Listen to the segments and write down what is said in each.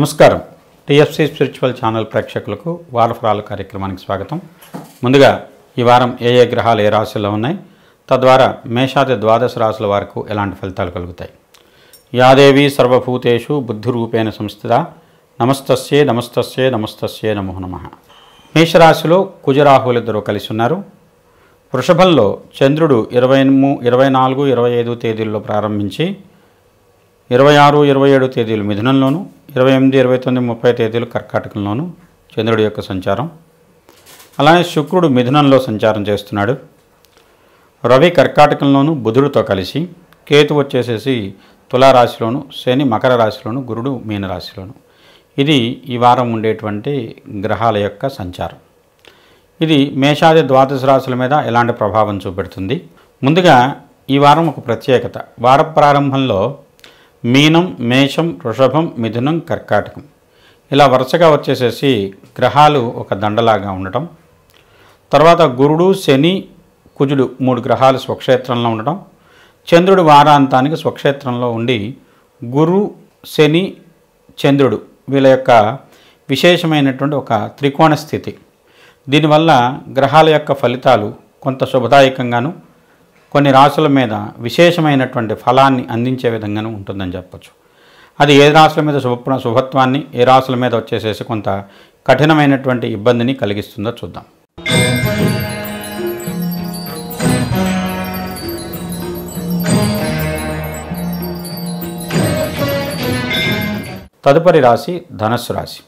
నమస్కారం TFC spiritual channel ప్రేక్షకులకు వారఫరాలు కార్యక్రమానికి స్వాగతం ముందుగా ఈ వారం ఏ ఏ గ్రహాలు ఏ రాశుల్లో ఉన్నాయి తద్వారా మేషాది ద్వాదశ రాశుల వారికి ఎలాంటి ఫలితాలు కలుగుతాయి యాదేవి సర్వభూతేషు బుద్ధిరూపేణ సంస్థ నమస్తస్యే నమస్తస్యే నమస్తస్యే నమో నమ మేషరాశిలో ఇద్దరు కలిసి ఉన్నారు వృషభంలో చంద్రుడు ఇరవై ఇరవై నాలుగు ఇరవై ఐదు తేదీల్లో ప్రారంభించి ఇరవై ఆరు ఇరవై ఏడు తేదీలు మిథునంలోను ఇరవై ఎనిమిది ఇరవై తొమ్మిది ముప్పై తేదీలు కర్కాటకంలోను చంద్రుడి యొక్క సంచారం అలానే శుక్రుడు మిథునంలో సంచారం చేస్తున్నాడు రవి కర్కాటకంలోను బుధుడితో కలిసి కేతు వచ్చేసేసి తులారాశిలోను శని మకర రాశిలోను గురుడు మీనరాశిలోను ఇది ఈ వారం ఉండేటువంటి గ్రహాల యొక్క సంచారం ఇది మేషాది ద్వాదశ రాశుల మీద ఎలాంటి ప్రభావం చూపెడుతుంది ముందుగా ఈ వారం ఒక ప్రత్యేకత వార ప్రారంభంలో మీనం మేషం వృషభం మిథునం కర్కాటకం ఇలా వరుసగా వచ్చేసేసి గ్రహాలు ఒక దండలాగా ఉండటం తర్వాత గురుడు శని కుజుడు మూడు గ్రహాలు స్వక్షేత్రంలో ఉండటం చంద్రుడు వారాంతానికి స్వక్షేత్రంలో ఉండి గురు శని చంద్రుడు వీళ్ళ యొక్క విశేషమైనటువంటి ఒక త్రికోణ స్థితి దీనివల్ల గ్రహాల యొక్క ఫలితాలు కొంత శుభదాయకంగాను కొన్ని రాసుల మీద విశేషమైనటువంటి ఫలాన్ని అందించే విధంగానే ఉంటుందని చెప్పచ్చు అది ఏ రాసుల మీద శుభ శుభత్వాన్ని ఏ రాసుల మీద వచ్చేసేసి కొంత కఠినమైనటువంటి ఇబ్బందిని కలిగిస్తుందో చూద్దాం తదుపరి రాశి ధనస్సు రాశి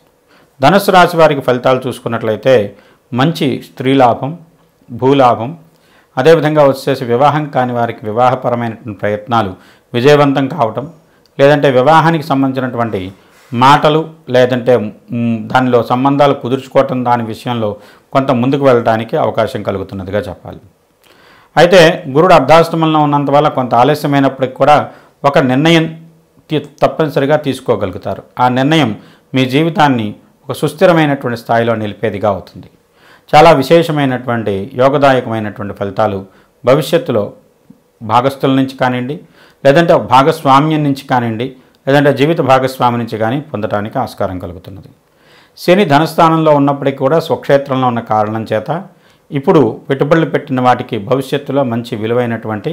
ధనస్సు రాశి వారికి ఫలితాలు చూసుకున్నట్లయితే మంచి స్త్రీ లాభం భూలాభం అదేవిధంగా వచ్చేసి వివాహం కాని వారికి వివాహపరమైనటువంటి ప్రయత్నాలు విజయవంతం కావటం లేదంటే వివాహానికి సంబంధించినటువంటి మాటలు లేదంటే దానిలో సంబంధాలు కుదుర్చుకోవటం దాని విషయంలో కొంత ముందుకు వెళ్ళడానికి అవకాశం కలుగుతున్నదిగా చెప్పాలి అయితే గురుడు అర్ధాశ్రమంలో ఉన్నంత వల్ల కొంత ఆలస్యమైనప్పటికి కూడా ఒక నిర్ణయం తప్పనిసరిగా తీసుకోగలుగుతారు ఆ నిర్ణయం మీ జీవితాన్ని ఒక సుస్థిరమైనటువంటి స్థాయిలో నిలిపేదిగా అవుతుంది చాలా విశేషమైనటువంటి యోగదాయకమైనటువంటి ఫలితాలు భవిష్యత్తులో భాగస్థుల నుంచి కానివ్వండి లేదంటే భాగస్వామ్యం నుంచి కానివ్వండి లేదంటే జీవిత భాగస్వామి నుంచి కానీ పొందడానికి ఆస్కారం కలుగుతున్నది శని ధనస్థానంలో ఉన్నప్పటికీ కూడా స్వక్షేత్రంలో ఉన్న కారణం చేత ఇప్పుడు పెట్టుబడులు పెట్టిన వాటికి భవిష్యత్తులో మంచి విలువైనటువంటి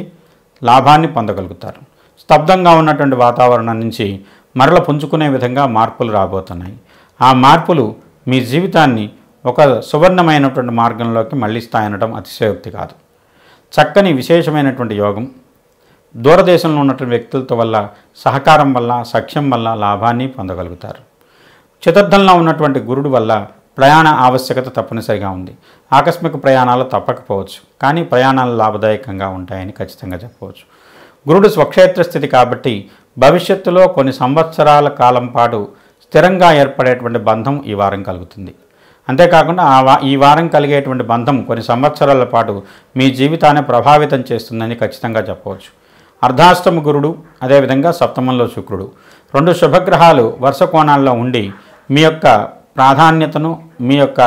లాభాన్ని పొందగలుగుతారు స్తబ్దంగా ఉన్నటువంటి వాతావరణం నుంచి మరల పుంజుకునే విధంగా మార్పులు రాబోతున్నాయి ఆ మార్పులు మీ జీవితాన్ని ఒక సువర్ణమైనటువంటి మార్గంలోకి మళ్ళీస్తాయనడం అతిశయోక్తి కాదు చక్కని విశేషమైనటువంటి యోగం దూరదేశంలో ఉన్నటువంటి వ్యక్తులతో వల్ల సహకారం వల్ల సఖ్యం వల్ల లాభాన్ని పొందగలుగుతారు చతుర్థంలో ఉన్నటువంటి గురుడు వల్ల ప్రయాణ ఆవశ్యకత తప్పనిసరిగా ఉంది ఆకస్మిక ప్రయాణాలు తప్పకపోవచ్చు కానీ ప్రయాణాలు లాభదాయకంగా ఉంటాయని ఖచ్చితంగా చెప్పవచ్చు గురుడు స్వక్షేత్ర స్థితి కాబట్టి భవిష్యత్తులో కొన్ని సంవత్సరాల కాలం పాటు స్థిరంగా ఏర్పడేటువంటి బంధం ఈ వారం కలుగుతుంది అంతేకాకుండా ఆ వా ఈ వారం కలిగేటువంటి బంధం కొన్ని సంవత్సరాల పాటు మీ జీవితాన్ని ప్రభావితం చేస్తుందని ఖచ్చితంగా చెప్పవచ్చు అర్ధాష్టమ గురుడు అదేవిధంగా సప్తమంలో శుక్రుడు రెండు శుభగ్రహాలు వరుస కోణాల్లో ఉండి మీ యొక్క ప్రాధాన్యతను మీ యొక్క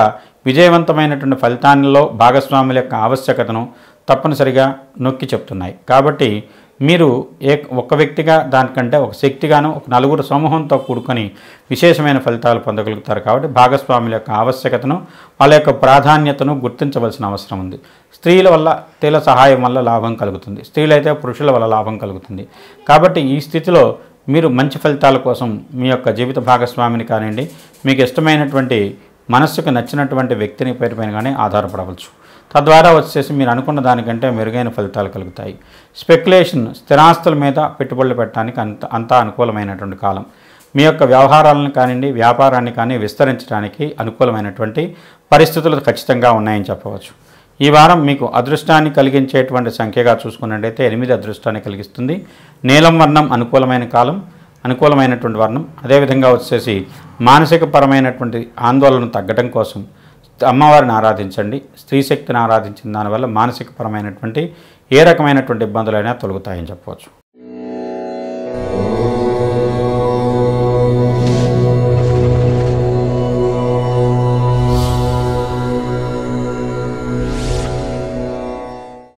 విజయవంతమైనటువంటి ఫలితాలలో భాగస్వాముల యొక్క ఆవశ్యకతను తప్పనిసరిగా నొక్కి చెప్తున్నాయి కాబట్టి మీరు ఏ ఒక వ్యక్తిగా దానికంటే ఒక శక్తిగాను ఒక నలుగురు సమూహంతో కూడుకొని విశేషమైన ఫలితాలు పొందగలుగుతారు కాబట్టి భాగస్వాముల యొక్క ఆవశ్యకతను వాళ్ళ యొక్క ప్రాధాన్యతను గుర్తించవలసిన అవసరం ఉంది స్త్రీల వల్ల స్త్రీల సహాయం వల్ల లాభం కలుగుతుంది స్త్రీలైతే పురుషుల వల్ల లాభం కలుగుతుంది కాబట్టి ఈ స్థితిలో మీరు మంచి ఫలితాల కోసం మీ యొక్క జీవిత భాగస్వామిని కానివ్వండి మీకు ఇష్టమైనటువంటి మనస్సుకు నచ్చినటువంటి వ్యక్తిని పేరుపైన కానీ ఆధారపడవచ్చు తద్వారా వచ్చేసి మీరు అనుకున్న దానికంటే మెరుగైన ఫలితాలు కలుగుతాయి స్పెక్యులేషన్ స్థిరాస్తుల మీద పెట్టుబడులు పెట్టడానికి అంత అంతా అనుకూలమైనటువంటి కాలం మీ యొక్క వ్యవహారాలను కానివ్వండి వ్యాపారాన్ని కానీ విస్తరించడానికి అనుకూలమైనటువంటి పరిస్థితులు ఖచ్చితంగా ఉన్నాయని చెప్పవచ్చు ఈ వారం మీకు అదృష్టాన్ని కలిగించేటువంటి సంఖ్యగా చూసుకున్నట్లయితే ఎనిమిది అదృష్టాన్ని కలిగిస్తుంది నీలం వర్ణం అనుకూలమైన కాలం అనుకూలమైనటువంటి వర్ణం అదేవిధంగా వచ్చేసి మానసిక పరమైనటువంటి ఆందోళన తగ్గడం కోసం అమ్మవారిని ఆరాధించండి స్త్రీ శక్తిని ఆరాధించిన దానివల్ల మానసికపరమైనటువంటి ఏ రకమైనటువంటి ఇబ్బందులైనా తొలుగుతాయని చెప్పవచ్చు